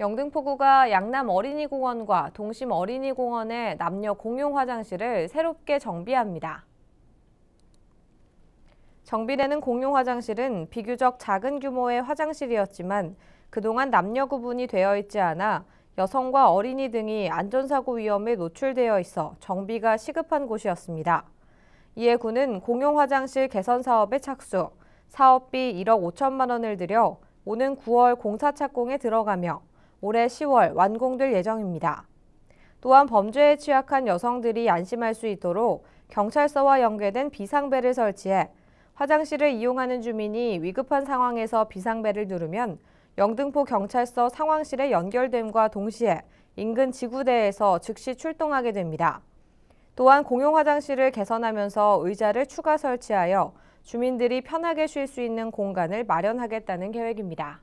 영등포구가 양남 어린이공원과 동심 어린이공원의 남녀 공용 화장실을 새롭게 정비합니다. 정비되는 공용 화장실은 비교적 작은 규모의 화장실이었지만 그동안 남녀 구분이 되어 있지 않아 여성과 어린이 등이 안전사고 위험에 노출되어 있어 정비가 시급한 곳이었습니다. 이에 구는 공용 화장실 개선 사업에 착수, 사업비 1억 5천만 원을 들여 오는 9월 공사 착공에 들어가며 올해 10월 완공될 예정입니다. 또한 범죄에 취약한 여성들이 안심할 수 있도록 경찰서와 연계된 비상벨을 설치해 화장실을 이용하는 주민이 위급한 상황에서 비상벨을 누르면 영등포 경찰서 상황실에 연결됨과 동시에 인근 지구대에서 즉시 출동하게 됩니다. 또한 공용 화장실을 개선하면서 의자를 추가 설치하여 주민들이 편하게 쉴 수 있는 공간을 마련하겠다는 계획입니다.